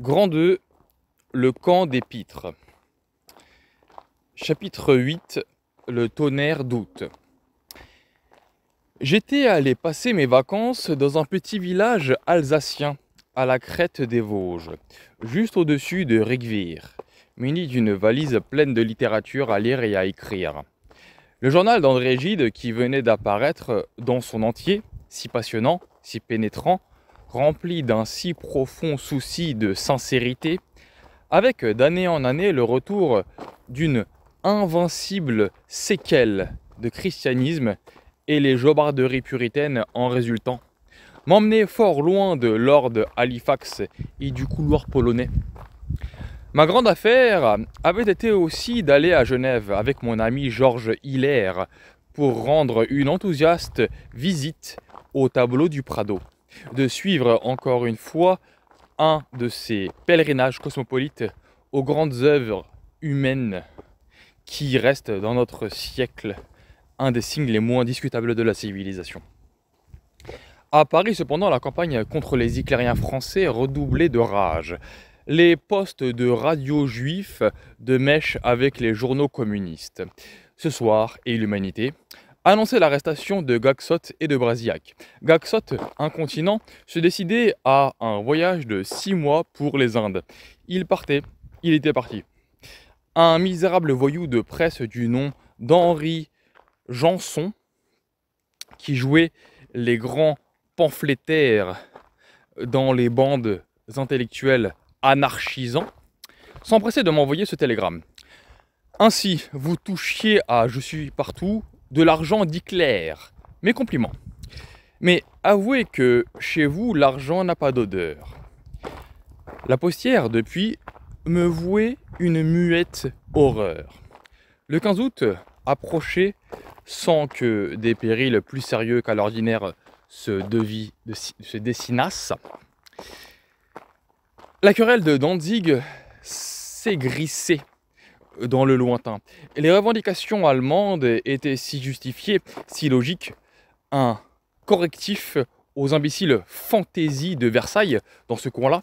Grand 2, le camp des Chapitre 8, le tonnerre d'août. J'étais allé passer mes vacances dans un petit village alsacien à la crête des Vosges, juste au-dessus de Rigvir, muni d'une valise pleine de littérature à lire et à écrire. Le journal d'André Gide, qui venait d'apparaître dans son entier, si passionnant, si pénétrant, rempli d'un si profond souci de sincérité, avec d'année en année le retour d'une invincible séquelle de christianisme et les jobarderies puritaines en résultant, m'emmener fort loin de Lord Halifax et du couloir polonais. Ma grande affaire avait été aussi d'aller à Genève avec mon ami Georges Hilaire pour rendre une enthousiaste visite au tableau du Prado de suivre encore une fois un de ces pèlerinages cosmopolites aux grandes œuvres humaines qui restent dans notre siècle un des signes les moins discutables de la civilisation. À Paris, cependant, la campagne contre les hitlériens français redoublait de rage. Les postes de radio juifs de mèche avec les journaux communistes. Ce soir, et l'humanité, annoncer l'arrestation de Gaxot et de Brasillac. Gaxot, incontinent, se décidait à un voyage de six mois pour les Indes. Il partait, il était parti. Un misérable voyou de presse du nom d'Henri Janson, qui jouait les grands pamphlétaires dans les bandes intellectuelles anarchisants, s'empressait de m'envoyer ce télégramme. Ainsi, vous touchiez à Je suis partout, de l'argent dit clair. Mes compliments. Mais avouez que chez vous, l'argent n'a pas d'odeur. La postière, depuis, me vouait une muette horreur. Le 15 août approchait sans que des périls plus sérieux qu'à l'ordinaire se, se dessinassent. La querelle de Danzig grissée dans le lointain. Les revendications allemandes étaient si justifiées, si logiques, un correctif aux imbéciles fantaisies de Versailles dans ce coin-là.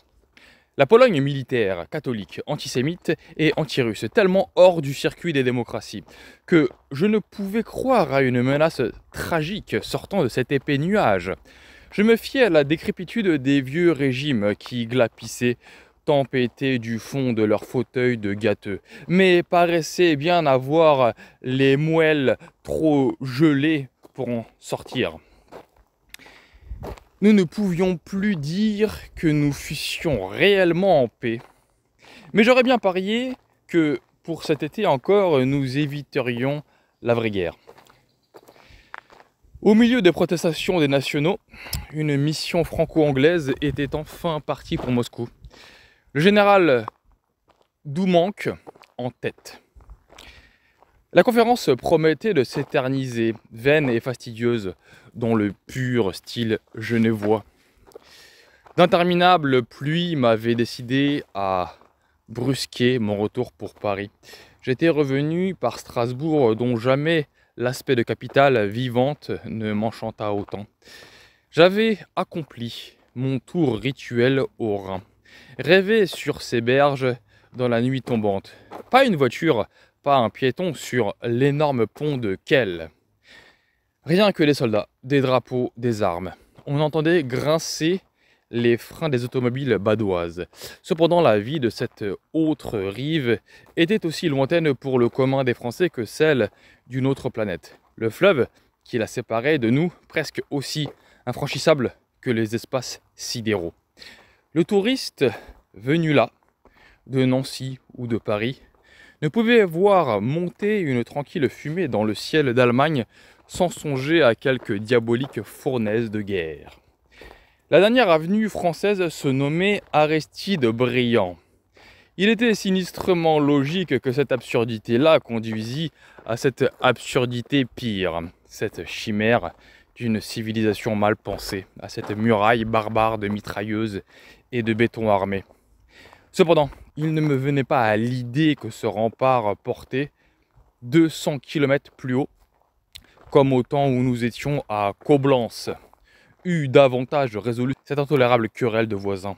La Pologne militaire, catholique, antisémite et antirusse, tellement hors du circuit des démocraties, que je ne pouvais croire à une menace tragique sortant de cet épais nuage. Je me fiais à la décrépitude des vieux régimes qui glapissaient Tempêtaient du fond de leur fauteuil de gâteux, mais paraissaient bien avoir les moelles trop gelées pour en sortir. Nous ne pouvions plus dire que nous fussions réellement en paix, mais j'aurais bien parié que pour cet été encore, nous éviterions la vraie guerre. Au milieu des protestations des nationaux, une mission franco-anglaise était enfin partie pour Moscou. Le général Doumanque en tête. La conférence promettait de s'éterniser, vaine et fastidieuse, dans le pur style genevois. D'interminables pluies m'avaient décidé à brusquer mon retour pour Paris. J'étais revenu par Strasbourg dont jamais l'aspect de capitale vivante ne m'enchanta autant. J'avais accompli mon tour rituel au Rhin rêver sur ces berges dans la nuit tombante. Pas une voiture, pas un piéton sur l'énorme pont de Kell. Rien que les soldats, des drapeaux, des armes. On entendait grincer les freins des automobiles badoises. Cependant, la vie de cette autre rive était aussi lointaine pour le commun des Français que celle d'une autre planète. Le fleuve, qui la séparait de nous, presque aussi infranchissable que les espaces sidéraux. Le touriste venu là, de Nancy ou de Paris, ne pouvait voir monter une tranquille fumée dans le ciel d'Allemagne sans songer à quelque diabolique fournaise de guerre. La dernière avenue française se nommait Aristide Briand. Il était sinistrement logique que cette absurdité-là conduisit à cette absurdité pire, cette chimère d'une civilisation mal pensée, à cette muraille barbare de mitrailleuses et de béton armé. Cependant, il ne me venait pas à l'idée que ce rempart portait 200 km plus haut, comme au temps où nous étions à Coblence, eu davantage résolu cette intolérable querelle de voisins.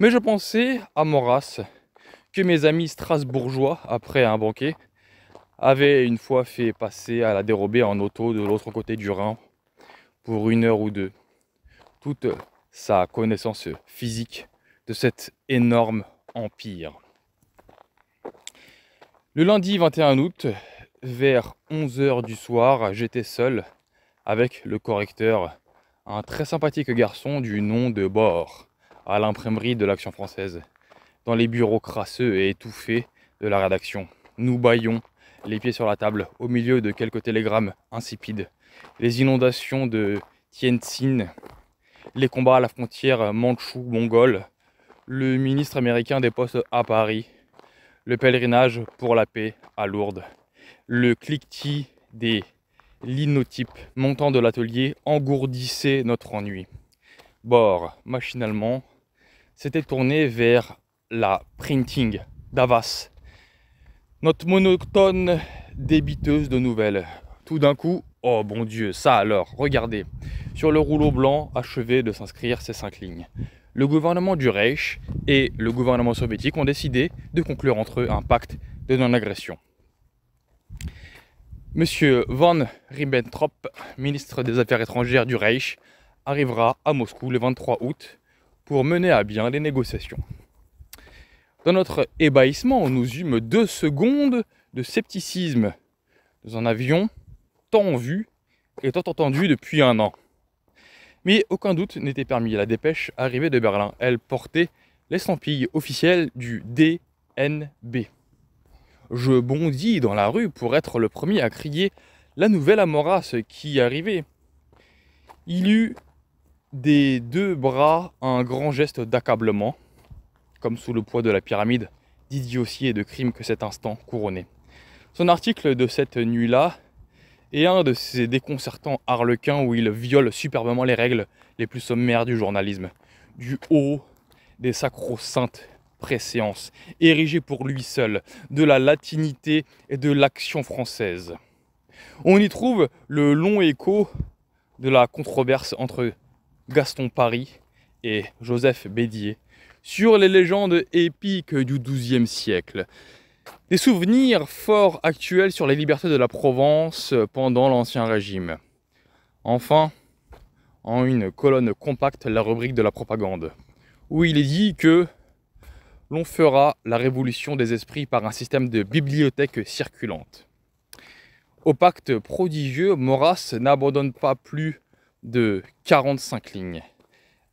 Mais je pensais à Moras, que mes amis strasbourgeois, après un banquet, avaient une fois fait passer à la dérobée en auto de l'autre côté du Rhin pour une heure ou deux, toute sa connaissance physique de cet énorme empire. Le lundi 21 août, vers 11h du soir, j'étais seul avec le correcteur, un très sympathique garçon du nom de Bord, à l'imprimerie de l'Action française, dans les bureaux crasseux et étouffés de la rédaction. Nous baillons, les pieds sur la table, au milieu de quelques télégrammes insipides. Les inondations de Tientsin les combats à la frontière euh, mandchou-mongole, le ministre américain des postes à Paris, le pèlerinage pour la paix à Lourdes, le cliquetis des linotypes montant de l'atelier engourdissait notre ennui. Bord, machinalement, s'était tourné vers la printing d'Avas, notre monotone débiteuse de nouvelles. Tout d'un coup, Oh bon Dieu, ça alors, regardez. Sur le rouleau blanc achevé de s'inscrire ces cinq lignes. Le gouvernement du Reich et le gouvernement soviétique ont décidé de conclure entre eux un pacte de non-agression. Monsieur von Ribbentrop, ministre des Affaires étrangères du Reich, arrivera à Moscou le 23 août pour mener à bien les négociations. Dans notre ébahissement, on nous hume deux secondes de scepticisme. Nous en avion, tant vu et tant entendu depuis un an. Mais aucun doute n'était permis. La dépêche arrivée de Berlin, elle portait l'estampille officielle du DNB. Je bondis dans la rue pour être le premier à crier la nouvelle à qui arrivait. Il eut des deux bras un grand geste d'accablement, comme sous le poids de la pyramide d'idiotie et de crime que cet instant couronnait. Son article de cette nuit-là et un de ces déconcertants harlequins où il viole superbement les règles les plus sommaires du journalisme, du haut des sacro-saintes préséances, érigées pour lui seul, de la latinité et de l'action française. On y trouve le long écho de la controverse entre Gaston Paris et Joseph Bédier sur les légendes épiques du XIIe siècle, des souvenirs forts actuels sur les libertés de la Provence pendant l'Ancien Régime. Enfin, en une colonne compacte, la rubrique de la propagande, où il est dit que l'on fera la révolution des esprits par un système de bibliothèques circulantes. Au pacte prodigieux, Maurras n'abandonne pas plus de 45 lignes.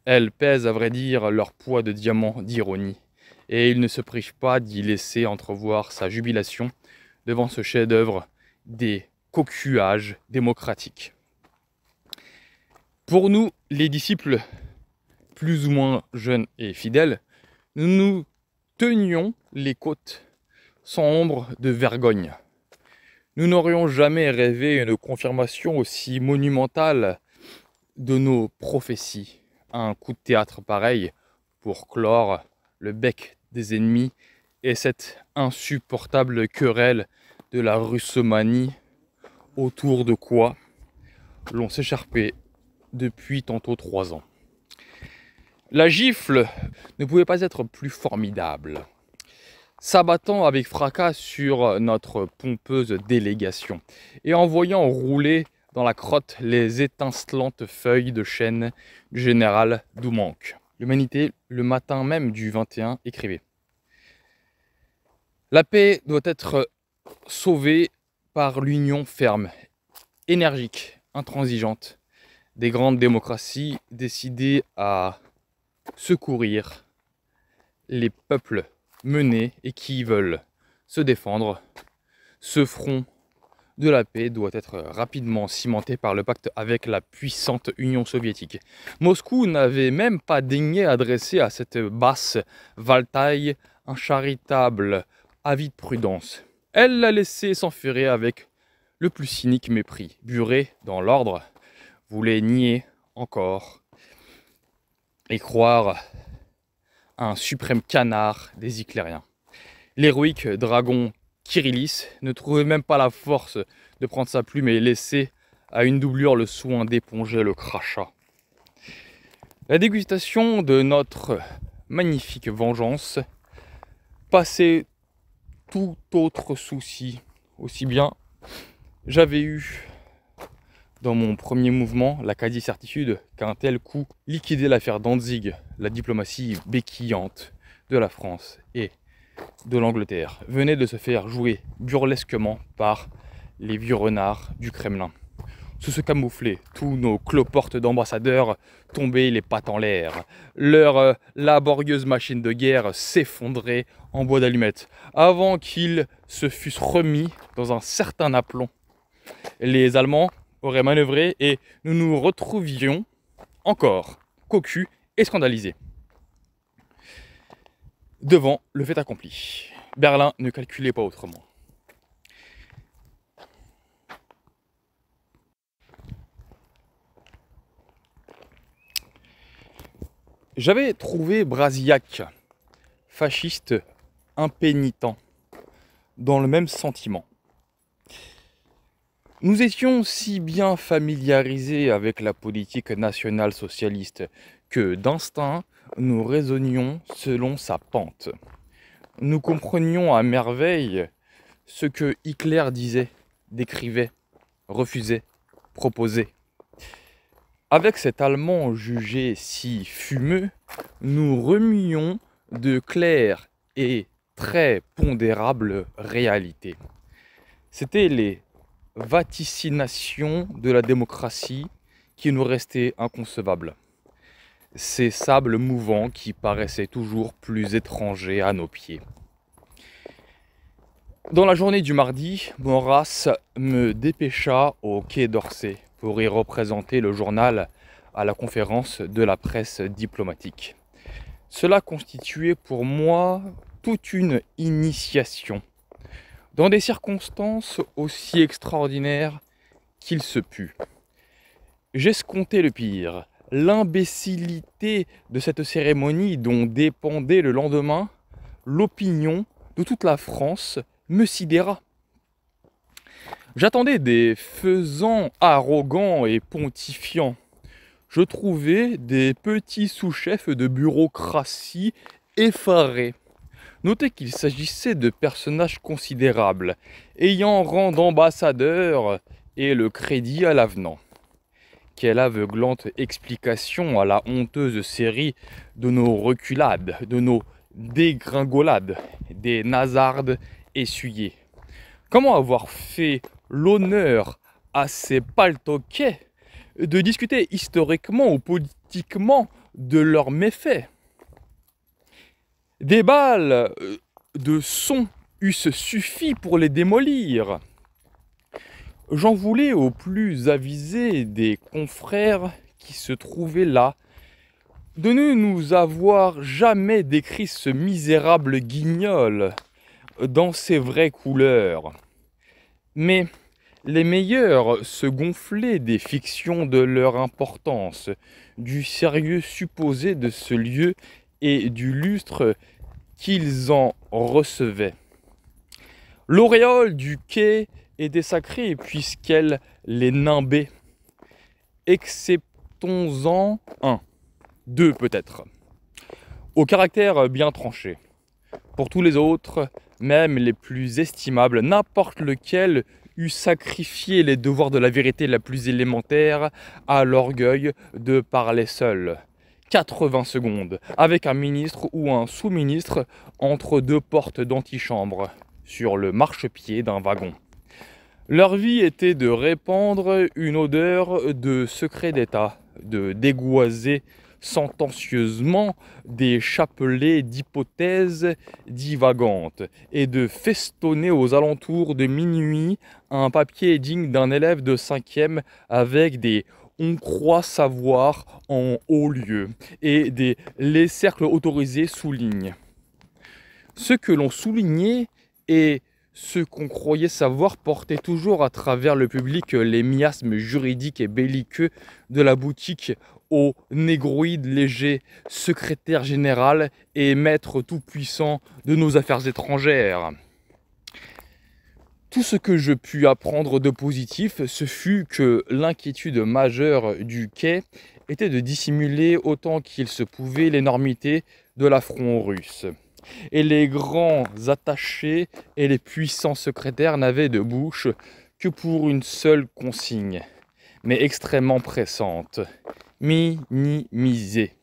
Elles pèsent à vrai dire leur poids de diamant d'ironie et il ne se prive pas d'y laisser entrevoir sa jubilation devant ce chef-d'œuvre des cocuages démocratiques. Pour nous, les disciples plus ou moins jeunes et fidèles, nous nous tenions les côtes sans ombre de vergogne. Nous n'aurions jamais rêvé une confirmation aussi monumentale de nos prophéties. Un coup de théâtre pareil pour clore le bec des ennemis et cette insupportable querelle de la russomanie autour de quoi l'on s'écharpait depuis tantôt trois ans. La gifle ne pouvait pas être plus formidable, s'abattant avec fracas sur notre pompeuse délégation et en voyant rouler dans la crotte les étincelantes feuilles de chêne du général Doumanque l'humanité, le matin même du 21, écrivait La paix doit être euh, sauvée par l'union ferme, énergique, intransigeante des grandes démocraties décidées à secourir les peuples menés et qui veulent se défendre, se front de la paix doit être rapidement cimentée par le pacte avec la puissante Union soviétique. Moscou n'avait même pas daigné adresser à cette basse Valtaille avis de prudence. Elle l'a laissé s'enferrer avec le plus cynique mépris. Buré, dans l'ordre, voulait nier encore et croire à un suprême canard des Hitlériens. L'héroïque dragon Kirillis ne trouvait même pas la force de prendre sa plume et laisser à une doublure le soin d'éponger le crachat. La dégustation de notre magnifique vengeance passait tout autre souci. Aussi bien, j'avais eu dans mon premier mouvement la quasi-certitude qu'un tel coup liquidait l'affaire Danzig, la diplomatie béquillante de la France et de l'Angleterre venait de se faire jouer burlesquement par les vieux renards du Kremlin. Sous ce camouflet, tous nos cloportes d'ambassadeurs tombaient les pattes en l'air. Leur euh, laborieuse machine de guerre s'effondrait en bois d'allumettes, avant qu'ils se fussent remis dans un certain aplomb. Les Allemands auraient manœuvré et nous nous retrouvions encore cocus et scandalisés devant le fait accompli. Berlin ne calculait pas autrement. J'avais trouvé Brasillac, fasciste impénitent, dans le même sentiment. Nous étions si bien familiarisés avec la politique nationale-socialiste que, d'instinct, nous raisonnions selon sa pente. Nous comprenions à merveille ce que Hitler disait, décrivait, refusait, proposait. Avec cet Allemand jugé si fumeux, nous remuions de claires et très pondérables réalités. C'étaient les vaticinations de la démocratie qui nous restaient inconcevables ces sables mouvants qui paraissaient toujours plus étrangers à nos pieds. Dans la journée du mardi, Maurras me dépêcha au quai d'Orsay pour y représenter le journal à la conférence de la presse diplomatique. Cela constituait pour moi toute une initiation, dans des circonstances aussi extraordinaires qu'il se put. J'escomptais le pire, l'imbécilité de cette cérémonie dont dépendait le lendemain l'opinion de toute la France me sidéra. J'attendais des faisans arrogants et pontifiants. Je trouvais des petits sous-chefs de bureaucratie effarés. Notez qu'il s'agissait de personnages considérables, ayant rang d'ambassadeur et le crédit à l'avenant. Quelle aveuglante explication à la honteuse série de nos reculades, de nos dégringolades, des nazardes essuyées. Comment avoir fait l'honneur à ces paltoquets de discuter historiquement ou politiquement de leurs méfaits Des balles euh, de son eussent suffi pour les démolir. J'en voulais au plus avisés des confrères qui se trouvaient là de ne nous avoir jamais décrit ce misérable guignol dans ses vraies couleurs. Mais les meilleurs se gonflaient des fictions de leur importance, du sérieux supposé de ce lieu et du lustre qu'ils en recevaient. L'auréole du quai et des sacrés, puisqu'elle les nimbait. Exceptons-en un, deux peut-être, au caractère bien tranché. Pour tous les autres, même les plus estimables, n'importe lequel eût sacrifié les devoirs de la vérité la plus élémentaire à l'orgueil de parler seul. 80 secondes, avec un ministre ou un sous-ministre entre deux portes d'antichambre, sur le marchepied d'un wagon. Leur vie était de répandre une odeur de secret d'État, de dégoiser sentencieusement des chapelets d'hypothèses divagantes et de festonner aux alentours de minuit un papier digne d'un élève de 5 avec des on croit savoir en haut lieu et des les cercles autorisés soulignent. Ce que l'on soulignait est ce qu'on croyait savoir portait toujours à travers le public euh, les miasmes juridiques et belliqueux de la boutique au négroïde léger, secrétaire général et maître tout-puissant de nos affaires étrangères. Tout ce que je pus apprendre de positif, ce fut que l'inquiétude majeure du quai était de dissimuler autant qu'il se pouvait l'énormité de l'affront russe et les grands attachés et les puissants secrétaires n'avaient de bouche que pour une seule consigne, mais extrêmement pressante, minimiser.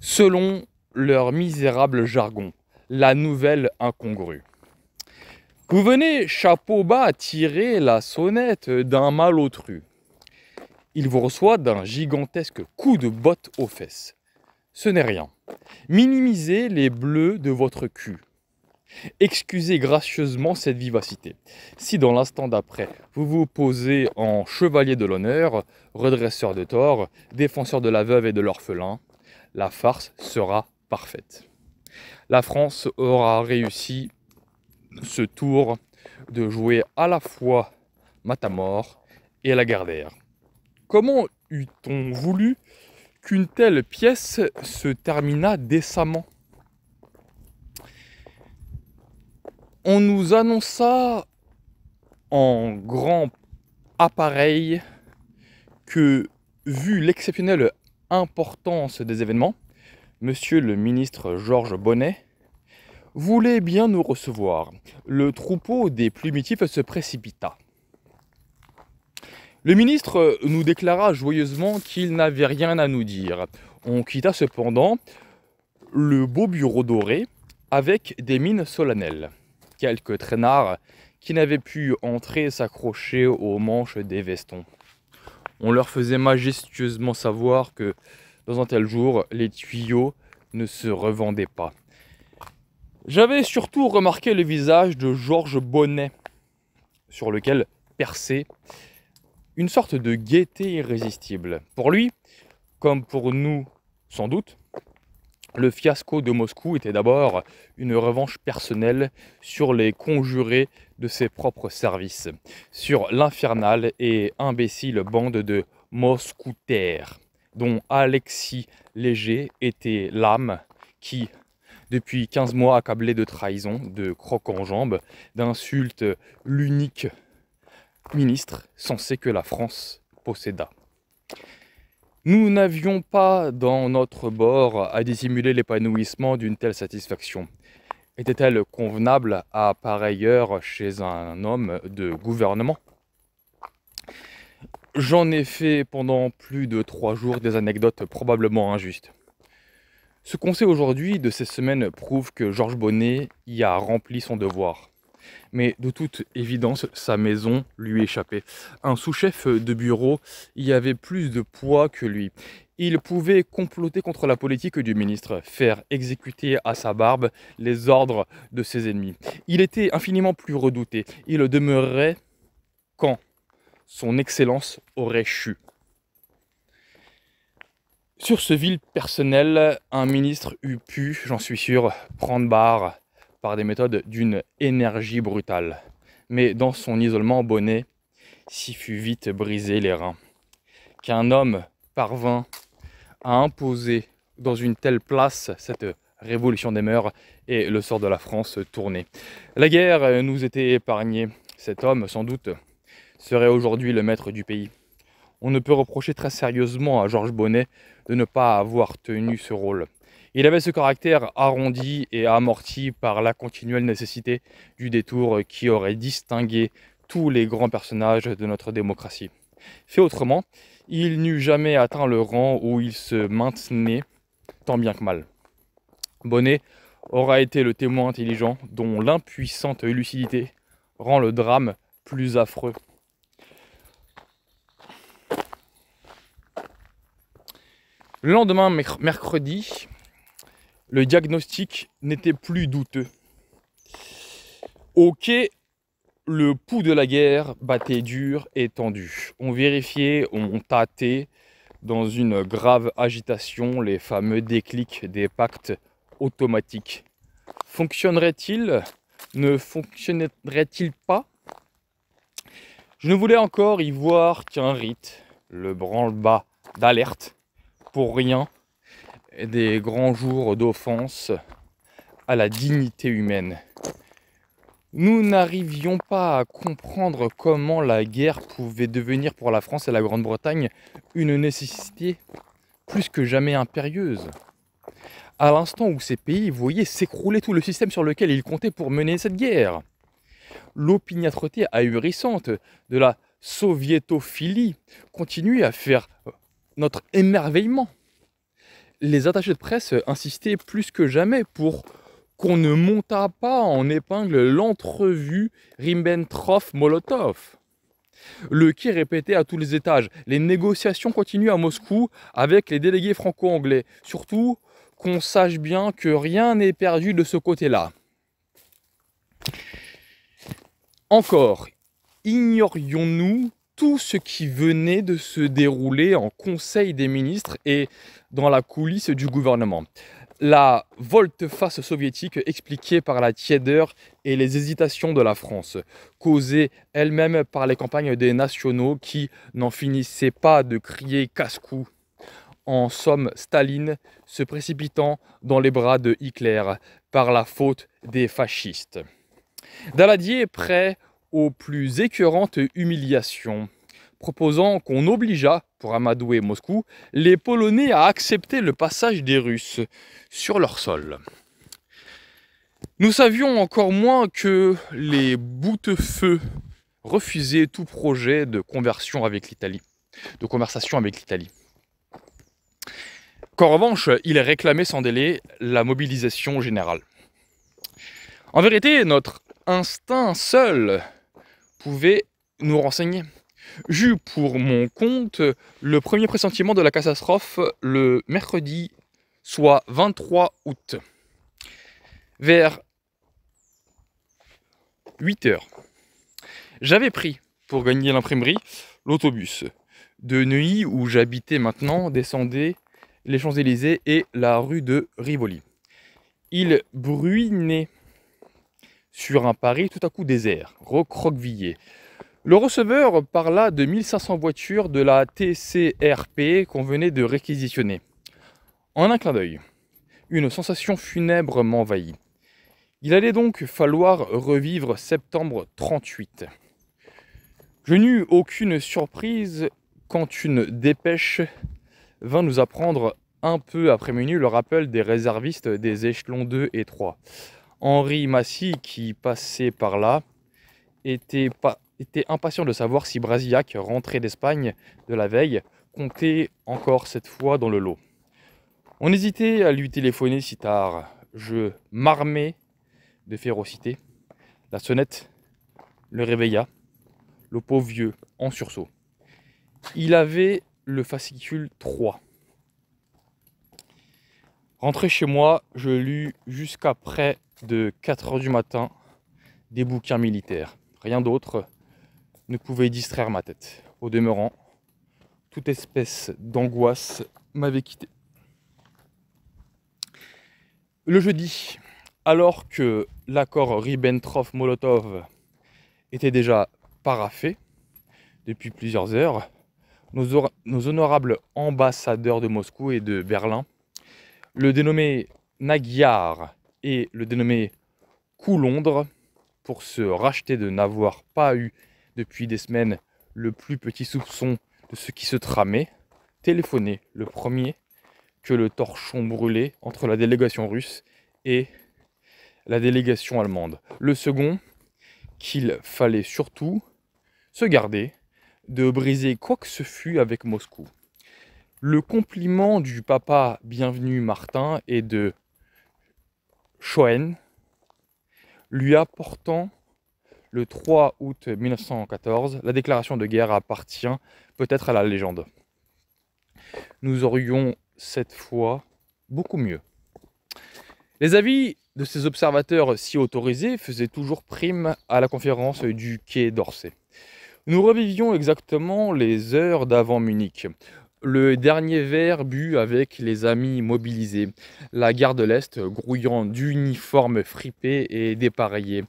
Selon leur misérable jargon, la nouvelle incongrue. Vous venez chapeau bas tirer la sonnette d'un malotru. Il vous reçoit d'un gigantesque coup de botte aux fesses ce n'est rien. Minimisez les bleus de votre cul. Excusez gracieusement cette vivacité. Si dans l'instant d'après, vous vous posez en chevalier de l'honneur, redresseur de tort, défenseur de la veuve et de l'orphelin, la farce sera parfaite. La France aura réussi ce tour de jouer à la fois Matamor et la Gardère. Comment eût-on voulu qu'une telle pièce se termina décemment. On nous annonça en grand appareil que, vu l'exceptionnelle importance des événements, Monsieur le ministre Georges Bonnet voulait bien nous recevoir. Le troupeau des plumitifs se précipita. Le ministre euh, nous déclara joyeusement qu'il n'avait rien à nous dire. On quitta cependant le beau bureau doré avec des mines solennelles. Quelques traînards qui n'avaient pu entrer s'accrocher aux manches des vestons. On leur faisait majestueusement savoir que dans un tel jour, les tuyaux ne se revendaient pas. J'avais surtout remarqué le visage de Georges Bonnet, sur lequel percé une sorte de gaieté irrésistible. Pour lui, comme pour nous sans doute, le fiasco de Moscou était d'abord une revanche personnelle sur les conjurés de ses propres services, sur l'infernale et imbécile bande de Moscoutaires, dont Alexis Léger était l'âme qui, depuis 15 mois accablé de trahison, de crocs en jambes, d'insultes, l'unique ministre censé que la France posséda. Nous n'avions pas dans notre bord à dissimuler l'épanouissement d'une telle satisfaction. Était-elle convenable à pareille heure chez un homme de gouvernement J'en ai fait pendant plus de trois jours des anecdotes probablement injustes. Ce qu'on sait aujourd'hui de ces semaines prouve que Georges Bonnet y a rempli son devoir mais de toute évidence, sa maison lui échappait. Un sous-chef de bureau y avait plus de poids que lui. Il pouvait comploter contre la politique du ministre, faire exécuter à sa barbe les ordres de ses ennemis. Il était infiniment plus redouté. Il demeurait quand son Excellence aurait chu. Sur ce vil personnel, un ministre eût pu, j'en suis sûr, prendre barre des méthodes d'une énergie brutale. Mais dans son isolement bonnet, s'y fut vite brisé les reins. Qu'un homme parvint à imposer dans une telle place cette révolution des mœurs et le sort de la France tourné. La guerre nous était épargnée. Cet homme, sans doute, serait aujourd'hui le maître du pays. On ne peut reprocher très sérieusement à Georges Bonnet de ne pas avoir tenu ce rôle. Il avait ce caractère arrondi et amorti par la continuelle nécessité du détour qui aurait distingué tous les grands personnages de notre démocratie. Fait autrement, il n'eût jamais atteint le rang où il se maintenait tant bien que mal. Bonnet aura été le témoin intelligent dont l'impuissante lucidité rend le drame plus affreux. Le lendemain, mercredi, le diagnostic n'était plus douteux. Ok, le pouls de la guerre battait dur et tendu. On vérifiait, on tâtait dans une grave agitation les fameux déclics des pactes automatiques. Fonctionnerait-il Ne fonctionnerait-il pas Je ne voulais encore y voir qu'un rite, le branle-bas d'alerte, pour rien des grands jours d'offense à la dignité humaine. Nous n'arrivions pas à comprendre comment la guerre pouvait devenir pour la France et la Grande-Bretagne une nécessité plus que jamais impérieuse. À l'instant où ces pays voyaient s'écrouler tout le système sur lequel ils comptaient pour mener cette guerre. L'opiniâtreté ahurissante de la soviétophilie continuait à faire notre émerveillement les attachés de presse insistaient plus que jamais pour qu'on ne montât pas en épingle l'entrevue Ribbentrop-Molotov. Le qui répétait à tous les étages, les négociations continuent à Moscou avec les délégués franco-anglais. Surtout qu'on sache bien que rien n'est perdu de ce côté-là. Encore, ignorions-nous tout ce qui venait de se dérouler en Conseil des ministres et dans la coulisse du gouvernement. La volte-face soviétique expliquée par la tiédeur et les hésitations de la France, causée elle-même par les campagnes des nationaux qui n'en finissaient pas de crier casse-cou en somme Staline se précipitant dans les bras de Hitler par la faute des fascistes. Daladier est prêt aux plus écœurantes humiliations, proposant qu'on obligea, pour amadouer Moscou, les Polonais à accepter le passage des Russes sur leur sol. Nous savions encore moins que les Boutefeu refusaient tout projet de conversion avec l'Italie, de conversation avec l'Italie. Qu'en revanche, il réclamait sans délai la mobilisation générale. En vérité, notre instinct seul nous renseigner. J'eus pour mon compte le premier pressentiment de la catastrophe le mercredi, soit 23 août, vers 8 heures. J'avais pris, pour gagner l'imprimerie, l'autobus de Neuilly où j'habitais maintenant, descendait les Champs-Élysées et la rue de Rivoli. Il bruinait sur un Paris tout à coup désert, recroquevillé. Le receveur parla de 1500 voitures de la TCRP qu'on venait de réquisitionner. En un clin d'œil, une sensation funèbre m'envahit. Il allait donc falloir revivre septembre 38. Je n'eus aucune surprise quand une dépêche vint nous apprendre un peu après minuit le rappel des réservistes des échelons 2 et 3. Henri Massy, qui passait par là, était, impatient de savoir si Brasillac, rentré d'Espagne de la veille, comptait encore cette fois dans le lot. On hésitait à lui téléphoner si tard. Je m'armais de férocité. La sonnette le réveilla, le pauvre vieux, en sursaut. Il avait le fascicule 3. Rentré chez moi, je lus jusqu'après de 4h du matin des bouquins militaires. Rien d'autre ne pouvait distraire ma tête. Au demeurant, toute espèce d'angoisse m'avait quitté. Le jeudi, alors que l'accord Ribbentrop-Molotov était déjà paraffé depuis plusieurs heures, nos, nos, honorables ambassadeurs de Moscou et de Berlin, le dénommé Nagyar et le dénommé Coulondre pour se racheter de n'avoir pas eu depuis des semaines le plus petit soupçon de ce qui se tramait, téléphoner le premier que le torchon brûlait entre la délégation russe et la délégation allemande. Le second, qu'il fallait surtout se garder de briser quoi que ce fût avec Moscou. Le compliment du papa bienvenu Martin et de Schoen lui apportant le 3 août 1914 la déclaration de guerre appartient peut-être à la légende. Nous aurions cette fois beaucoup mieux. Les avis de ces observateurs si autorisés faisaient toujours prime à la conférence du quai d'Orsay. Nous revivions exactement les heures d'avant Munich le dernier verre bu avec les amis mobilisés, la gare de l'Est grouillant d'uniformes fripés et dépareillés.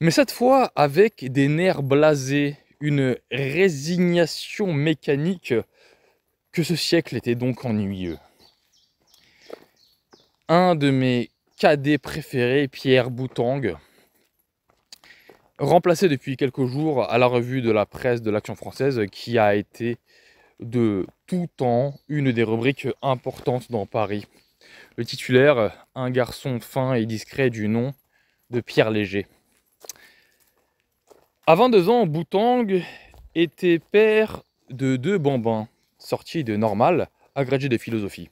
Mais cette fois avec des nerfs blasés, une résignation mécanique que ce siècle était donc ennuyeux. Un de mes cadets préférés, Pierre Boutang, remplacé depuis quelques jours à la revue de la presse de l'Action française qui a été de tout temps, une des rubriques importantes dans Paris. Le titulaire, un garçon fin et discret du nom de Pierre Léger. A 22 ans, Boutang était père de deux bambins, sortis de normal, agrégé de philosophie.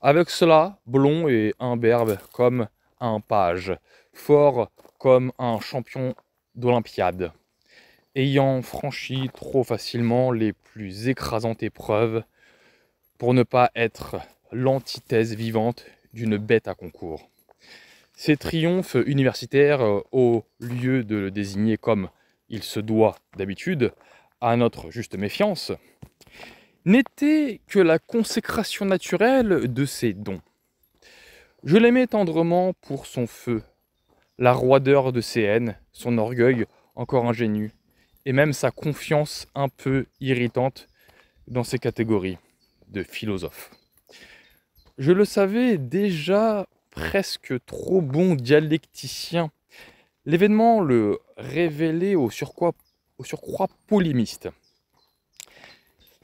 Avec cela, blond et imberbe comme un page, fort comme un champion d'Olympiade ayant franchi trop facilement les plus écrasantes épreuves pour ne pas être l'antithèse vivante d'une bête à concours. Ces triomphes universitaires, euh, au lieu de le désigner comme il se doit d'habitude, à notre juste méfiance, n'étaient que la consécration naturelle de ses dons. Je l'aimais tendrement pour son feu, la roideur de ses haines, son orgueil encore ingénu, et même sa confiance un peu irritante dans ces catégories de philosophes. Je le savais déjà presque trop bon dialecticien. L'événement le révélait au surcroît, au surcroît polémiste.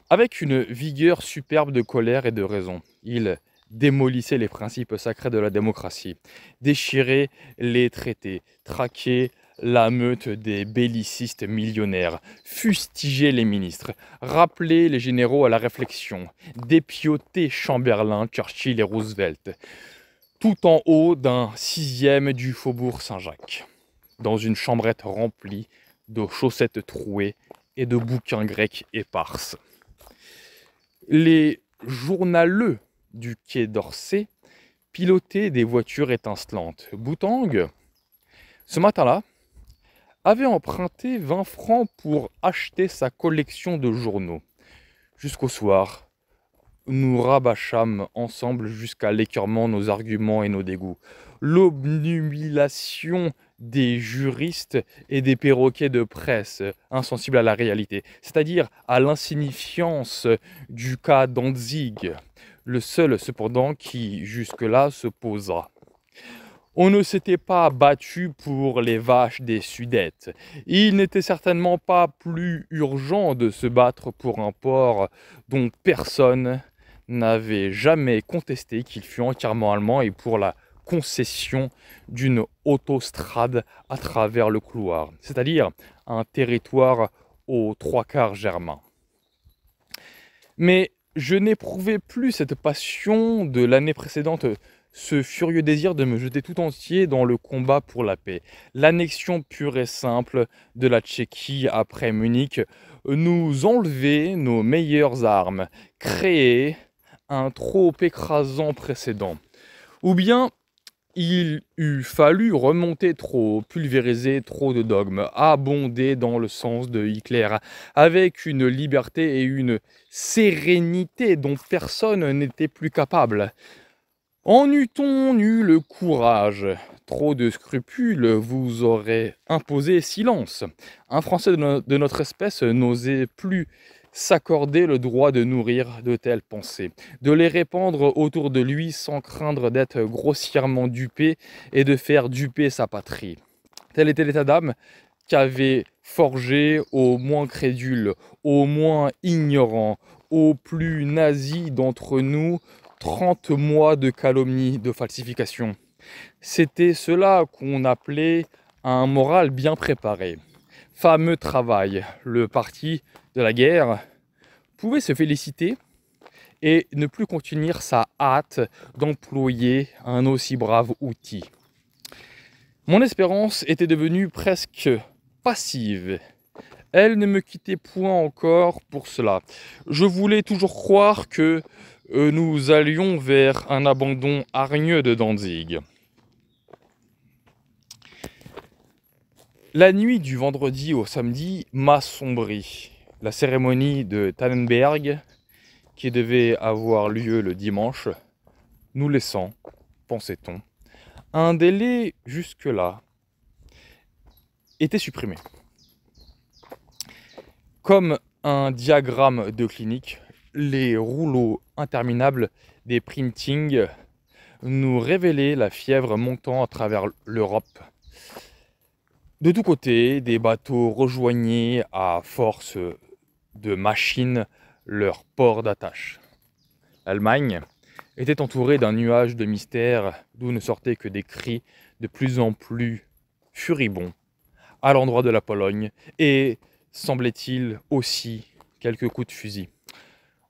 Avec une vigueur superbe de colère et de raison, il démolissait les principes sacrés de la démocratie, déchirait les traités, traquait la meute des bellicistes millionnaires, fustiger les ministres, rappeler les généraux à la réflexion, dépioter Chamberlain, Churchill et Roosevelt, tout en haut d'un sixième du faubourg Saint-Jacques, dans une chambrette remplie de chaussettes trouées et de bouquins grecs éparses. Les journaleux du quai d'Orsay pilotaient des voitures étincelantes. Boutang, ce matin-là, avait emprunté 20 francs pour acheter sa collection de journaux. Jusqu'au soir, nous rabâchâmes ensemble jusqu'à l'écœurement nos arguments et nos dégoûts. L'obnubilation des juristes et des perroquets de presse insensibles à la réalité, c'est-à-dire à, l'insignifiance du cas Danzig, le seul cependant qui jusque-là se posera. On ne s'était pas battu pour les vaches des Sudètes. Il n'était certainement pas plus urgent de se battre pour un port dont personne n'avait jamais contesté qu'il fût entièrement allemand et pour la concession d'une autostrade à travers le couloir, c'est-à-dire un territoire aux trois quarts germains. Mais je n'éprouvais plus cette passion de l'année précédente ce furieux désir de me jeter tout entier dans le combat pour la paix. L'annexion pure et simple de la Tchéquie après Munich, nous enlever nos meilleures armes, créer un trop écrasant précédent. Ou bien il eût fallu remonter trop, pulvériser trop de dogmes, abonder dans le sens de Hitler, avec une liberté et une sérénité dont personne n'était plus capable. En eût-on eu le courage Trop de scrupules vous auraient imposé silence. Un Français de, notre espèce n'osait plus s'accorder le droit de nourrir de telles pensées, de les répandre autour de lui sans craindre d'être grossièrement dupé et de faire duper sa patrie. Tel était l'état d'âme qu'avait forgé au moins crédules, au moins ignorants, aux plus nazis d'entre nous 30 mois de calomnie, de falsification. C'était cela qu'on appelait un moral bien préparé. Fameux travail, le parti de la guerre pouvait se féliciter et ne plus continuer sa hâte d'employer un aussi brave outil. Mon espérance était devenue presque passive. Elle ne me quittait point encore pour cela. Je voulais toujours croire que euh, nous allions vers un abandon hargneux de Danzig. La nuit du vendredi au samedi m'assombrit. La cérémonie de Tannenberg, qui devait avoir lieu le dimanche, nous laissant, pensait-on, un délai jusque-là était supprimé. Comme un diagramme de clinique, les rouleaux interminables des printings nous révélaient la fièvre montant à travers l'Europe. De tous côtés, des bateaux rejoignaient à force de machines leur port d'attache. L'Allemagne était entourée d'un nuage de mystère d'où ne sortaient que des cris de plus en plus furibonds à l'endroit de la Pologne et, semblait-il, aussi quelques coups de fusil.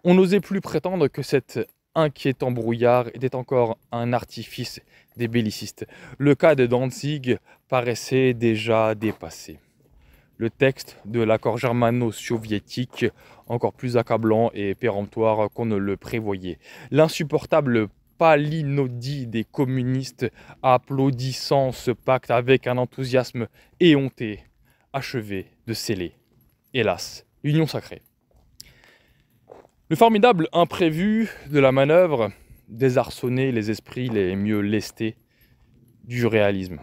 On n'osait plus prétendre que cet inquiétant brouillard était encore un artifice des bellicistes. Le cas de Danzig paraissait déjà dépassé. Le texte de l'accord germano-soviétique, encore plus accablant et péremptoire qu'on ne le prévoyait. L'insupportable palinodie des communistes applaudissant ce pacte avec un enthousiasme éhonté, achevé de sceller, hélas, l'union sacrée. Le formidable imprévu de la manœuvre désarçonnait les esprits les mieux lestés du réalisme.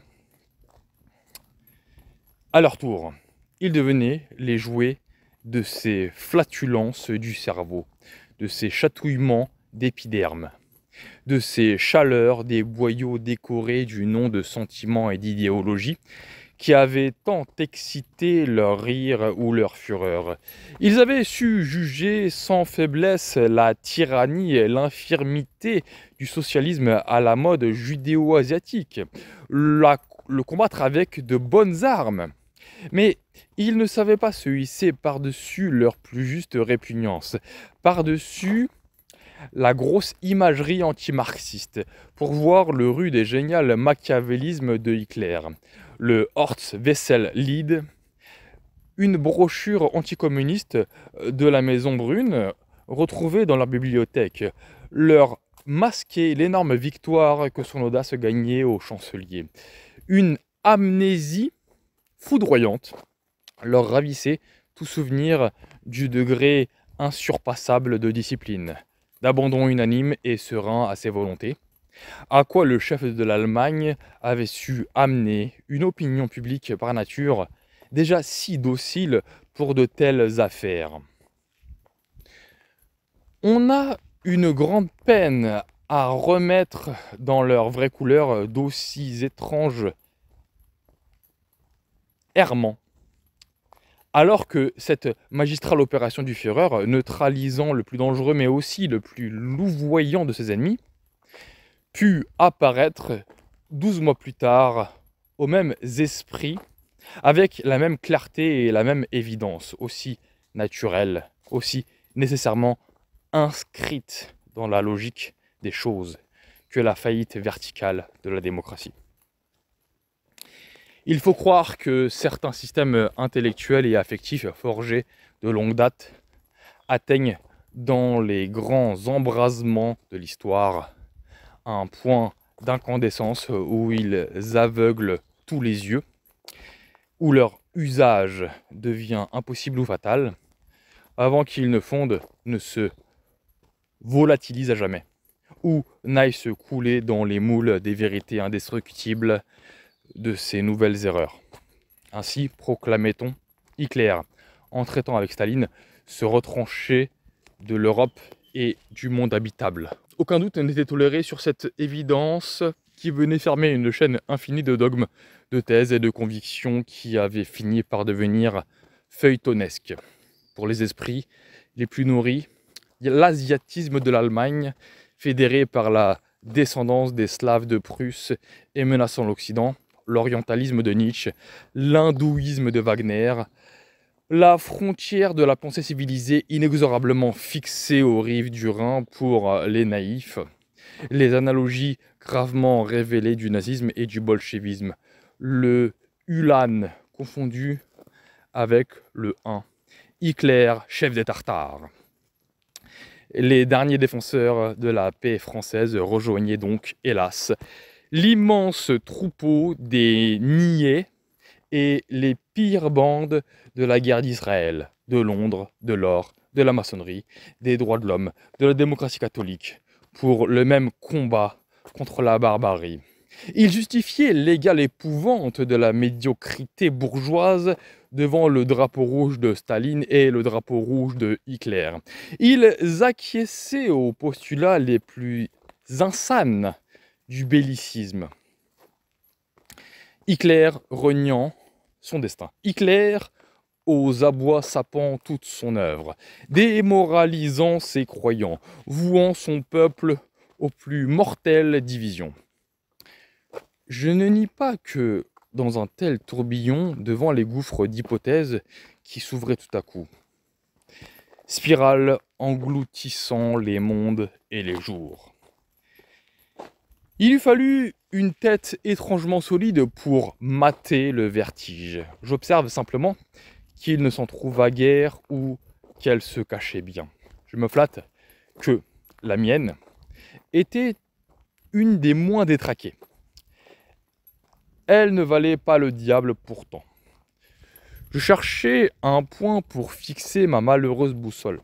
À leur tour, ils devenaient les jouets de ces flatulences du cerveau, de ces chatouillements d'épiderme, de ces chaleurs des boyaux décorés du nom de sentiments et d'idéologie qui avaient tant excité leur rire ou leur fureur. Ils avaient su juger sans faiblesse la tyrannie et l'infirmité du socialisme à la mode judéo-asiatique, le combattre avec de bonnes armes. Mais ils ne savaient pas se hisser par-dessus leur plus juste répugnance, par-dessus la grosse imagerie anti-marxiste pour voir le rude et génial machiavélisme de Hitler le hortz Wessel Lied, une brochure anticommuniste de la Maison Brune retrouvée dans leur bibliothèque, leur masquer l'énorme victoire que son audace gagnait au chancelier. Une amnésie foudroyante leur ravissait tout souvenir du degré insurpassable de discipline, d'abandon unanime et serein à ses volontés, à quoi le chef de l'Allemagne avait su amener une opinion publique par nature déjà si docile pour de telles affaires. On a une grande peine à remettre dans leur vraie couleur d'aussi étranges errements. Alors que cette magistrale opération du Führer, neutralisant le plus dangereux mais aussi le plus louvoyant de ses ennemis, pu apparaître 12 mois plus tard aux mêmes esprits, avec la même clarté et la même évidence, aussi naturelle, aussi nécessairement inscrite dans la logique des choses que la faillite verticale de la démocratie. Il faut croire que certains systèmes intellectuels et affectifs forgés de longue date atteignent dans les grands embrasements de l'histoire un point d'incandescence euh, où ils aveuglent tous les yeux, où leur usage devient impossible ou fatal, avant qu'ils ne fondent, ne se volatilisent à jamais, ou n'aillent se couler dans les moules des vérités indestructibles de ces nouvelles erreurs. Ainsi proclamait-on Hitler, en traitant avec Staline, se retrancher de l'Europe et du monde habitable, aucun doute n'était toléré sur cette évidence qui venait fermer une chaîne infinie de dogmes, de thèses et de convictions qui avaient fini par devenir feuilletonesques. Pour les esprits les plus nourris, l'asiatisme de l'Allemagne, fédéré par la descendance des Slaves de Prusse et menaçant l'Occident, l'orientalisme de Nietzsche, l'hindouisme de Wagner, la frontière de la pensée civilisée inexorablement fixée aux rives du Rhin pour euh, les naïfs, les analogies gravement révélées du nazisme et du bolchevisme, le Ulan confondu avec le 1, Hitler, chef des Tartares. Les derniers défenseurs de la paix française rejoignaient donc, hélas, l'immense troupeau des niais et les pire bande de la guerre d'Israël, de Londres, de l'or, de la maçonnerie, des droits de l'homme, de la démocratie catholique, pour le même combat contre la barbarie. Il justifiait l'égale épouvante de la médiocrité bourgeoise devant le drapeau rouge de Staline et le drapeau rouge de Hitler. Ils acquiesçaient aux postulats les plus insanes du bellicisme. Hitler reniant son destin. Hitler aux abois sapant toute son œuvre, démoralisant ses croyants, vouant son peuple aux plus mortelles divisions. Je ne nie pas que dans un tel tourbillon, devant les gouffres d'hypothèses qui s'ouvraient tout à coup, spirale engloutissant les mondes et les jours. Il eût fallu une tête étrangement solide pour mater le vertige. J'observe simplement qu'il ne s'en trouva guère ou qu'elle se cachait bien. Je me flatte que la mienne était une des moins détraquées. Elle ne valait pas le diable pourtant. Je cherchais un point pour fixer ma malheureuse boussole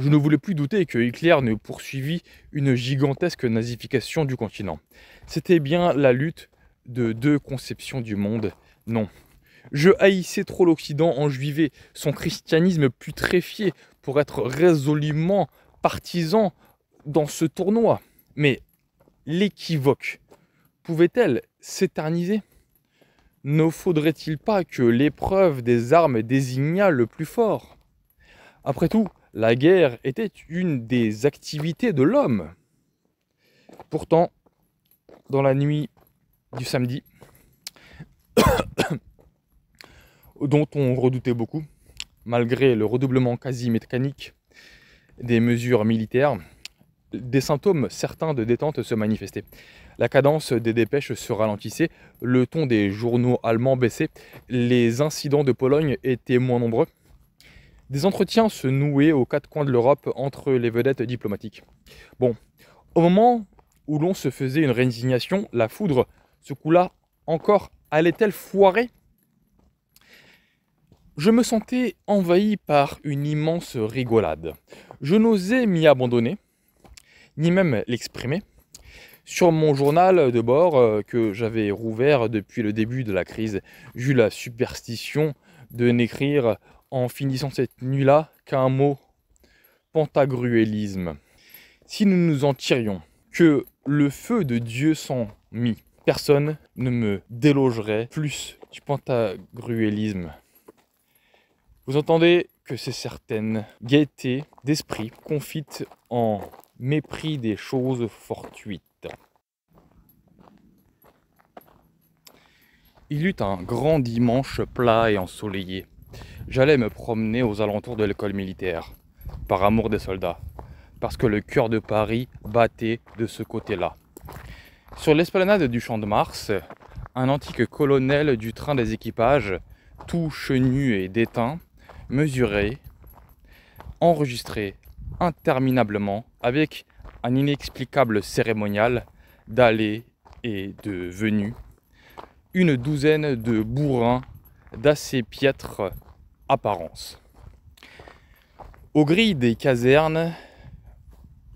je ne voulais plus douter que Hitler ne poursuivit une gigantesque nazification du continent. C'était bien la lutte de deux conceptions du monde. Non. Je haïssais trop l'Occident en vivais son christianisme putréfié pour être résolument partisan dans ce tournoi. Mais l'équivoque pouvait-elle s'éterniser Ne faudrait-il pas que l'épreuve des armes désignât le plus fort Après tout, la guerre était une des activités de l'homme. Pourtant, dans la nuit du samedi, dont on redoutait beaucoup, malgré le redoublement quasi mécanique des mesures militaires, des symptômes certains de détente se manifestaient. La cadence des dépêches se ralentissait, le ton des journaux allemands baissait, les incidents de Pologne étaient moins nombreux, des entretiens se nouaient aux quatre coins de l'Europe entre les vedettes diplomatiques. Bon, au moment où l'on se faisait une résignation, la foudre, ce coup-là encore, allait-elle foirer Je me sentais envahi par une immense rigolade. Je n'osais m'y abandonner, ni même l'exprimer. Sur mon journal de bord euh, que j'avais rouvert depuis le début de la crise, j'eus la superstition de n'écrire en finissant cette nuit-là qu'un mot pentagruélisme. Si nous nous en tirions que le feu de Dieu s'en mit, personne ne me délogerait plus du pentagruélisme. Vous entendez que c'est certaine gaietés d'esprit confite en mépris des choses fortuites. Il eut un grand dimanche plat et ensoleillé j'allais me promener aux alentours de l'école militaire, par amour des soldats, parce que le cœur de Paris battait de ce côté-là. Sur l'esplanade du Champ de Mars, un antique colonel du train des équipages, tout chenu et déteint, mesurait, enregistrait interminablement, avec un inexplicable cérémonial d'aller et de venue, une douzaine de bourrins d'assez piètre apparence. Aux grilles des casernes,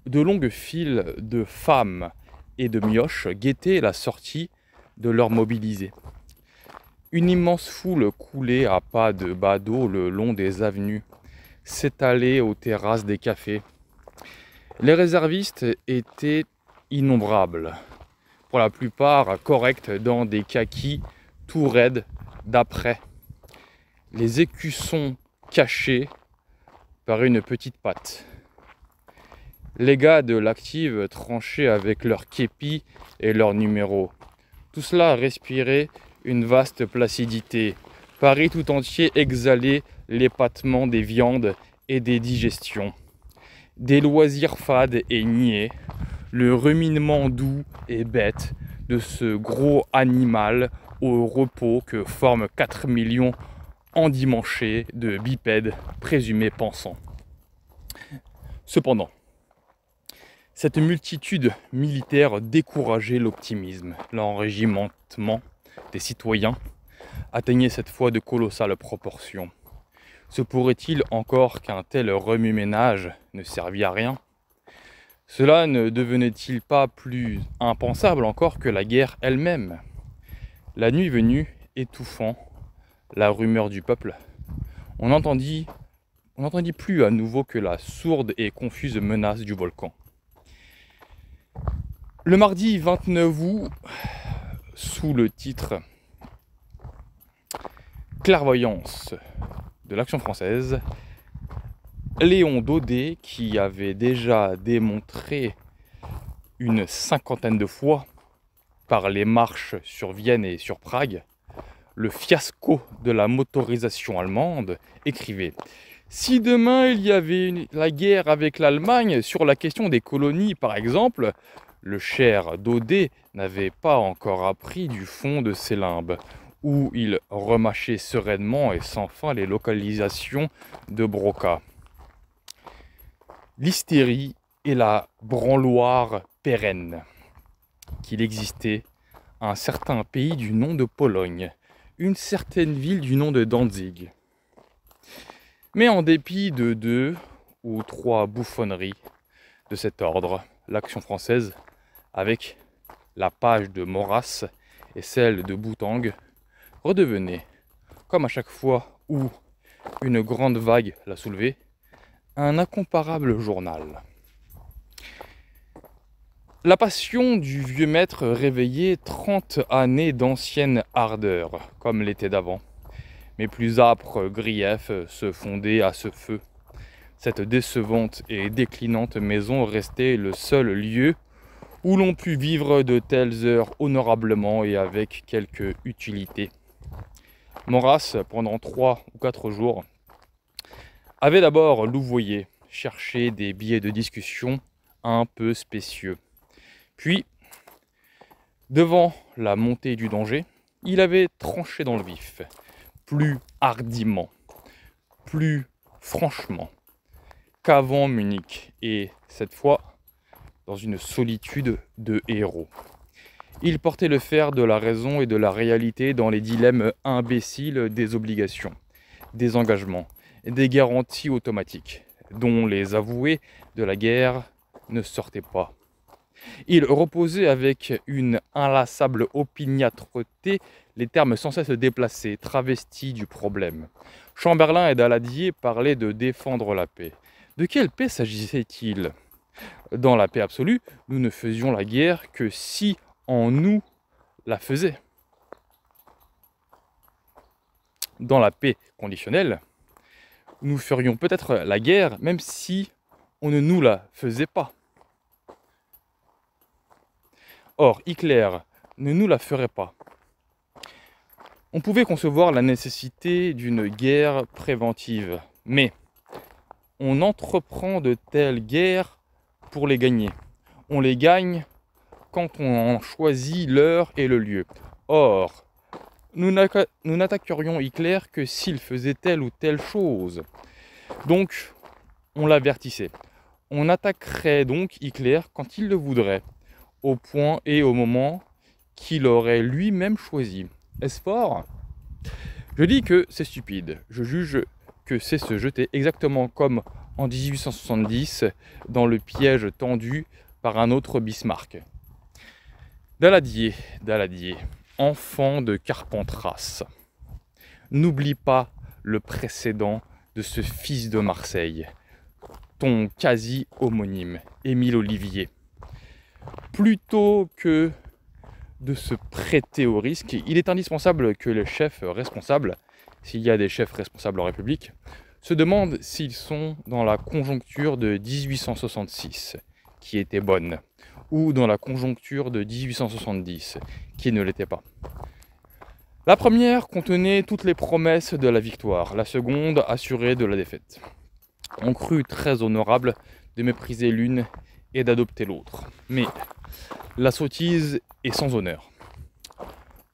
de longues files de femmes et de mioches guettaient la sortie de leurs mobilisés. Une immense foule coulait à pas de badaud le long des avenues, s'étalait aux terrasses des cafés. Les réservistes étaient innombrables, pour la plupart corrects dans des kakis tout raides d'après les écussons cachés par une petite patte. Les gars de l'active tranchaient avec leur képi et leur numéro. Tout cela respirait une vaste placidité. Paris tout entier exhalait l'épatement des viandes et des digestions. Des loisirs fades et niais, le ruminement doux et bête de ce gros animal au repos que forment 4 millions endimanché de bipèdes présumés pensants. Cependant, cette multitude militaire décourageait l'optimisme. L'enrégimentement des citoyens atteignait cette fois de colossales proportions. Se pourrait-il encore qu'un tel remue-ménage ne servît à rien Cela ne devenait-il pas plus impensable encore que la guerre elle-même La nuit venue, étouffant la rumeur du peuple, on entendit, n'entendit plus à nouveau que la sourde et confuse menace du volcan. Le mardi 29 août, sous le titre Clairvoyance de l'action française, Léon Daudet, qui avait déjà démontré une cinquantaine de fois par les marches sur Vienne et sur Prague le fiasco de la motorisation allemande, écrivait Si demain il y avait la guerre avec l'Allemagne sur la question des colonies, par exemple, le cher Daudet n'avait pas encore appris du fond de ses limbes, où il remâchait sereinement et sans fin les localisations de Broca. L'hystérie et la branloire pérenne. Qu'il existait un certain pays du nom de Pologne une certaine ville du nom de Danzig. Mais en dépit de deux ou trois bouffonneries de cet ordre, l'action française, avec la page de Maurras et celle de Boutang, redevenait, comme à chaque fois où une grande vague l'a soulevée, un incomparable journal. La passion du vieux maître réveillait trente années d'ancienne ardeur, comme l'était d'avant. Mes plus âpres griefs se fondaient à ce feu. Cette décevante et déclinante maison restait le seul lieu où l'on put vivre de telles heures honorablement et avec quelque utilité. Moras, pendant trois ou quatre jours, avait d'abord louvoyé, cherché des billets de discussion un peu spécieux. Puis, devant la montée du danger, il avait tranché dans le vif, plus hardiment, plus franchement qu'avant Munich, et cette fois dans une solitude de héros. Il portait le fer de la raison et de la réalité dans les dilemmes imbéciles des obligations, des engagements, des garanties automatiques, dont les avoués de la guerre ne sortaient pas. Il reposait avec une inlassable opiniâtreté, les termes sans cesse déplacés, travestis du problème. Chamberlain et Daladier parlaient de défendre la paix. De quelle paix s'agissait-il Dans la paix absolue, nous ne faisions la guerre que si on nous la faisait. Dans la paix conditionnelle, nous ferions peut-être la guerre même si on ne nous la faisait pas. Or, Hitler ne nous la ferait pas. On pouvait concevoir la nécessité d'une guerre préventive, mais on entreprend de telles guerres pour les gagner. On les gagne quand on en choisit l'heure et le lieu. Or, nous n'attaquerions Hitler que s'il faisait telle ou telle chose. Donc, on l'avertissait. On attaquerait donc Hitler quand il le voudrait au point et au moment qu'il aurait lui-même choisi. Est-ce fort Je dis que c'est stupide. Je juge que c'est se jeter exactement comme en 1870 dans le piège tendu par un autre Bismarck. Daladier, Daladier, enfant de Carpentras, n'oublie pas le précédent de ce fils de Marseille, ton quasi homonyme, Émile Olivier plutôt que de se prêter au risque, il est indispensable que les chefs responsables, s'il y a des chefs responsables en République, se demandent s'ils sont dans la conjoncture de 1866, qui était bonne, ou dans la conjoncture de 1870, qui ne l'était pas. La première contenait toutes les promesses de la victoire, la seconde assurée de la défaite. On crut très honorable de mépriser l'une et d'adopter l'autre. Mais la sottise est sans honneur.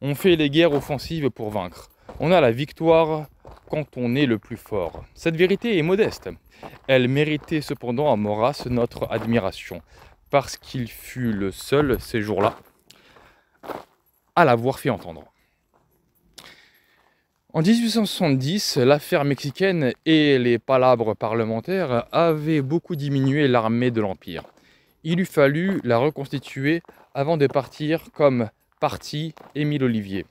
On fait les guerres offensives pour vaincre. On a la victoire quand on est le plus fort. Cette vérité est modeste. Elle méritait cependant à Maurras notre admiration, parce qu'il fut le seul, ces jours-là, à l'avoir fait entendre. En 1870, l'affaire mexicaine et les palabres parlementaires avaient beaucoup diminué l'armée de l'Empire il eût fallu la reconstituer avant de partir comme parti Émile Olivier.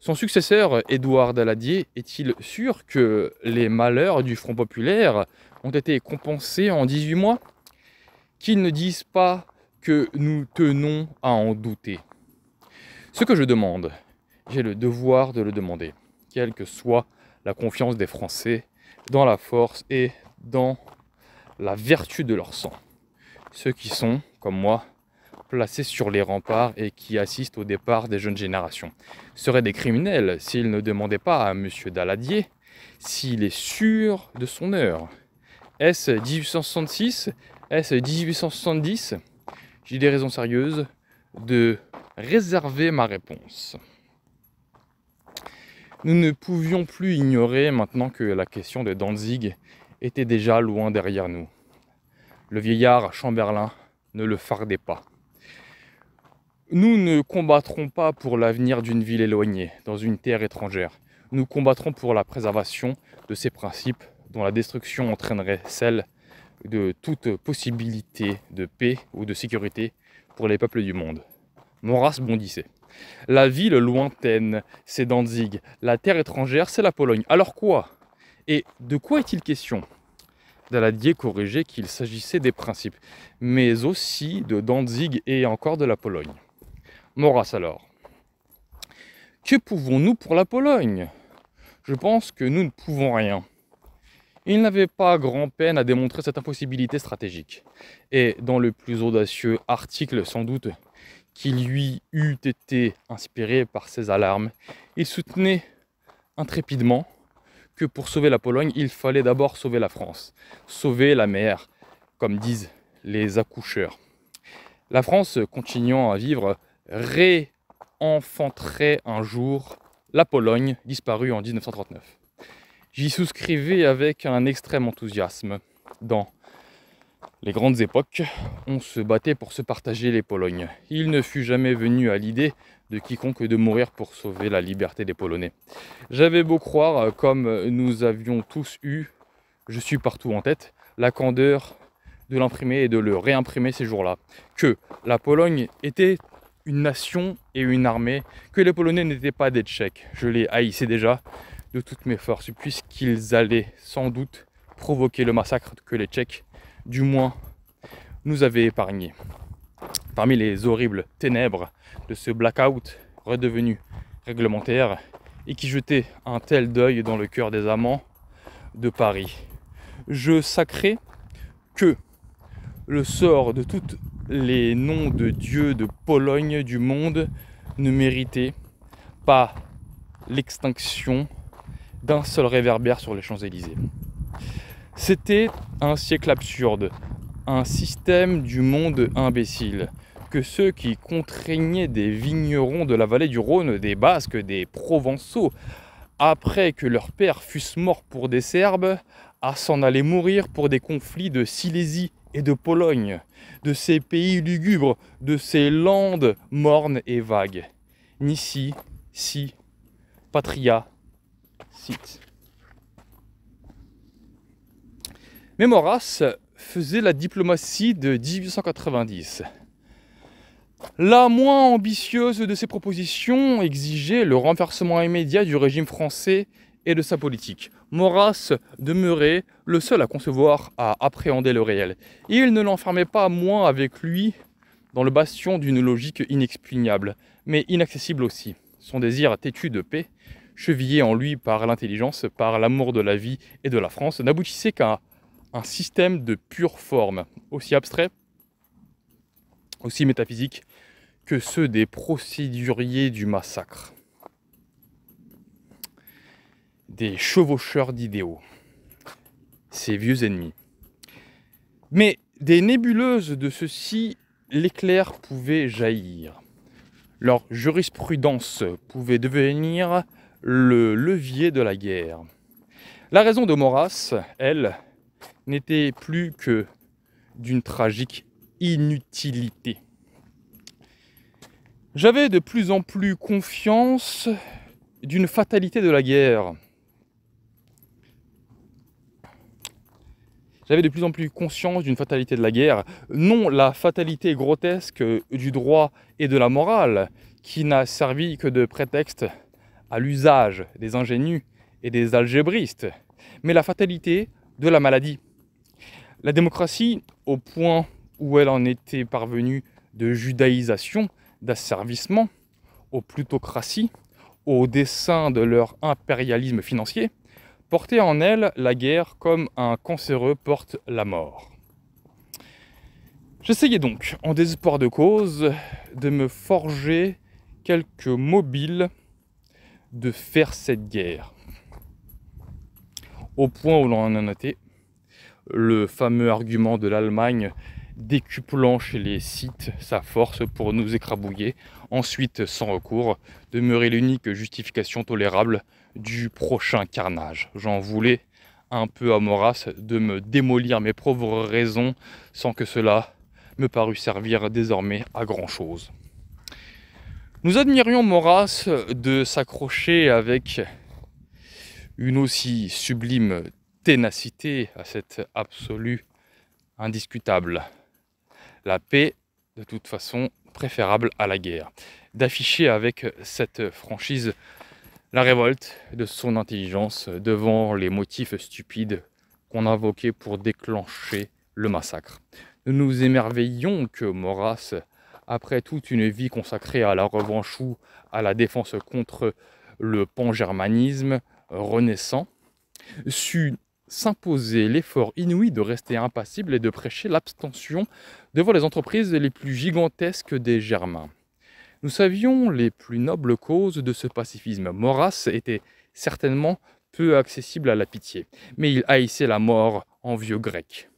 Son successeur, Édouard Daladier, est-il sûr que les malheurs du Front populaire ont été compensés en 18 mois Qu'ils ne disent pas que nous tenons à en douter. Ce que je demande, j'ai le devoir de le demander, quelle que soit la confiance des Français dans la force et dans la vertu de leur sang ceux qui sont, comme moi, placés sur les remparts et qui assistent au départ des jeunes générations. Seraient des criminels s'ils ne demandaient pas à M. Daladier s'il est sûr de son heure. Est-ce 1866 Est-ce 1870 J'ai des raisons sérieuses de réserver ma réponse. Nous ne pouvions plus ignorer maintenant que la question de Danzig était déjà loin derrière nous. Le vieillard Chamberlain ne le fardait pas. Nous ne combattrons pas pour l'avenir d'une ville éloignée, dans une terre étrangère. Nous combattrons pour la préservation de ces principes dont la destruction entraînerait celle de toute possibilité de paix ou de sécurité pour les peuples du monde. Maurras bondissait. La ville lointaine, c'est Danzig. La terre étrangère, c'est la Pologne. Alors quoi Et de quoi est-il question d'Aladier corrigeait qu'il s'agissait des principes, mais aussi de Danzig et encore de la Pologne. moras alors. Que pouvons-nous pour la Pologne Je pense que nous ne pouvons rien. Il n'avait pas grand-peine à démontrer cette impossibilité stratégique. Et dans le plus audacieux article, sans doute, qui lui eût été inspiré par ses alarmes, il soutenait intrépidement pour sauver la Pologne, il fallait d'abord sauver la France, sauver la mer, comme disent les accoucheurs. La France, continuant à vivre, réenfanterait un jour la Pologne, disparue en 1939. J'y souscrivais avec un extrême enthousiasme. Dans les grandes époques, on se battait pour se partager les Polognes. Il ne fut jamais venu à l'idée de quiconque de mourir pour sauver la liberté des Polonais. J'avais beau croire, euh, comme nous avions tous eu, je suis partout en tête, la candeur de l'imprimer et de le réimprimer ces jours-là, que la Pologne était une nation et une armée, que les Polonais n'étaient pas des Tchèques. Je les haïssais déjà de toutes mes forces, puisqu'ils allaient sans doute provoquer le massacre que les Tchèques, du moins, nous avaient épargné. Parmi les horribles ténèbres de ce blackout redevenu réglementaire et qui jetait un tel deuil dans le cœur des amants de Paris. Je sacrais que le sort de tous les noms de dieux de Pologne, du monde, ne méritait pas l'extinction d'un seul réverbère sur les Champs-Élysées. C'était un siècle absurde, un système du monde imbécile que ceux qui contraignaient des vignerons de la vallée du Rhône, des Basques, des Provençaux, après que leurs pères fussent morts pour des Serbes, à s'en aller mourir pour des conflits de Silésie et de Pologne, de ces pays lugubres, de ces landes mornes et vagues. Nici, si, patria, sit. Mémoras faisait la diplomatie de 1890. La moins ambitieuse de ses propositions exigeait le renversement immédiat du régime français et de sa politique. Maurras demeurait le seul à concevoir, à appréhender le réel. Il ne l'enfermait pas moins avec lui dans le bastion d'une logique inexpugnable, mais inaccessible aussi. Son désir têtu de paix, chevillé en lui par l'intelligence, par l'amour de la vie et de la France, n'aboutissait qu'à un système de pure forme, aussi abstrait, aussi métaphysique que ceux des procéduriers du massacre, des chevaucheurs d'idéaux, ces vieux ennemis. Mais des nébuleuses de ceux-ci, l'éclair pouvait jaillir. Leur jurisprudence pouvait devenir le levier de la guerre. La raison de Maurras, elle, n'était plus que d'une tragique inutilité. J'avais de plus en plus confiance d'une fatalité de la guerre. J'avais de plus en plus conscience d'une fatalité de la guerre, non la fatalité grotesque du droit et de la morale, qui n'a servi que de prétexte à l'usage des ingénus et des algébristes, mais la fatalité de la maladie. La démocratie, au point où elle en était parvenue de judaïsation, d'asservissement, aux plutocraties, au dessein de leur impérialisme financier, portait en elle la guerre comme un cancéreux porte la mort. J'essayais donc, en désespoir de cause, de me forger quelques mobiles de faire cette guerre, au point où l'on en a le fameux argument de l'Allemagne décuplant chez les sites sa force pour nous écrabouiller, ensuite sans recours, demeurait l'unique justification tolérable du prochain carnage. J'en voulais un peu à Maurras de me démolir mes pauvres raisons sans que cela me parût servir désormais à grand chose. Nous admirions Moras de s'accrocher avec une aussi sublime à cette absolue indiscutable. La paix, de toute façon, préférable à la guerre. D'afficher avec cette franchise la révolte de son intelligence devant les motifs stupides qu'on invoquait pour déclencher le massacre. Nous nous émerveillons que Maurras, après toute une vie consacrée à la revanche ou à la défense contre le pan-germanisme renaissant, s'imposer l'effort inouï de rester impassible et de prêcher l'abstention devant les entreprises les plus gigantesques des Germains. Nous savions les plus nobles causes de ce pacifisme. Maurras était certainement peu accessible à la pitié, mais il haïssait la mort en vieux grec.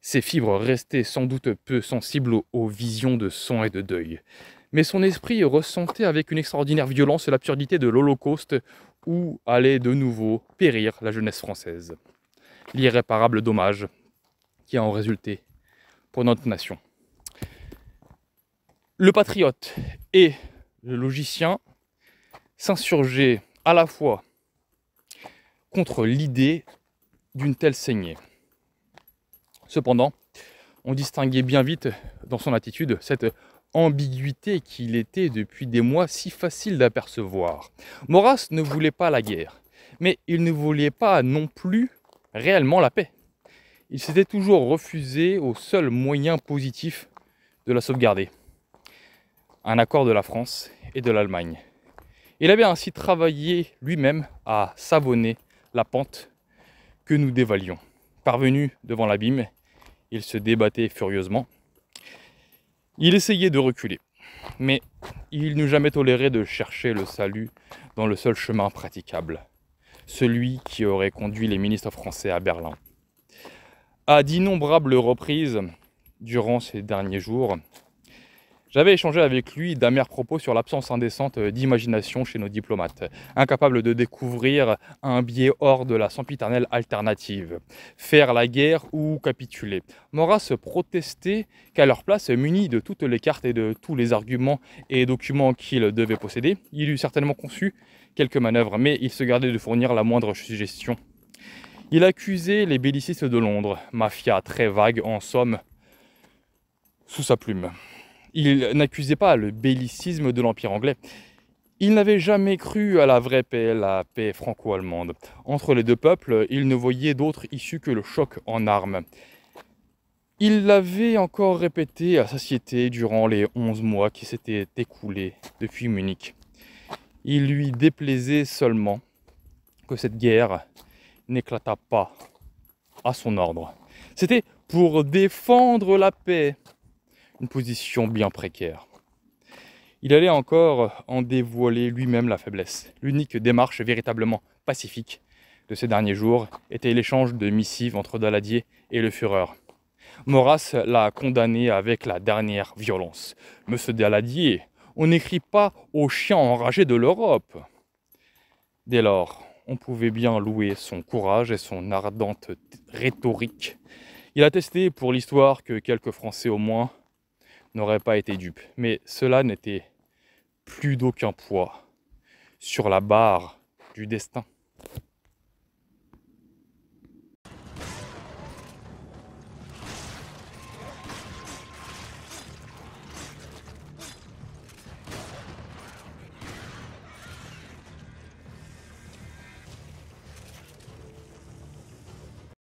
Ses fibres restaient sans doute peu sensibles aux visions de sang et de deuil mais son esprit ressentait avec une extraordinaire violence l'absurdité de l'Holocauste où allait de nouveau périr la jeunesse française. L'irréparable dommage qui a en résulté pour notre nation. Le patriote et le logicien s'insurgeaient à la fois contre l'idée d'une telle saignée. Cependant, on distinguait bien vite dans son attitude cette ambiguïté qu'il était depuis des mois si facile d'apercevoir. Maurras ne voulait pas la guerre, mais il ne voulait pas non plus réellement la paix. Il s'était toujours refusé au seul moyen positif de la sauvegarder, un accord de la France et de l'Allemagne. Il avait ainsi travaillé lui-même à savonner la pente que nous dévalions. Parvenu devant l'abîme, il se débattait furieusement il essayait de reculer, mais il n'eût jamais toléré de chercher le salut dans le seul chemin praticable, celui qui aurait conduit les ministres français à Berlin. À d'innombrables reprises, durant ces derniers jours, j'avais échangé avec lui d'amers propos sur l'absence indécente euh, d'imagination chez nos diplomates, incapables de découvrir un biais hors de la sempiternelle alternative. Faire la guerre ou capituler. se protestait qu'à leur place, muni de toutes les cartes et de tous les arguments et documents qu'il devait posséder, il eût certainement conçu quelques manœuvres, mais il se gardait de fournir la moindre suggestion. Il accusait les bellicistes de Londres, mafia très vague en somme, sous sa plume. Il n'accusait pas le bellicisme de l'Empire anglais. Il n'avait jamais cru à la vraie paix, la paix franco-allemande. Entre les deux peuples, il ne voyait d'autre issue que le choc en armes. Il l'avait encore répété à satiété durant les onze mois qui s'étaient écoulés depuis Munich. Il lui déplaisait seulement que cette guerre n'éclata pas à son ordre. C'était pour défendre la paix position bien précaire. Il allait encore en dévoiler lui-même la faiblesse. L'unique démarche véritablement pacifique de ces derniers jours était l'échange de missives entre Daladier et le Führer. Maurras l'a condamné avec la dernière violence. Monsieur Daladier, on n'écrit pas aux chiens enragés de l'Europe. Dès lors, on pouvait bien louer son courage et son ardente rhétorique. Il a testé pour l'histoire que quelques Français au moins n'aurait pas été dupe. Mais cela n'était plus d'aucun poids sur la barre du destin.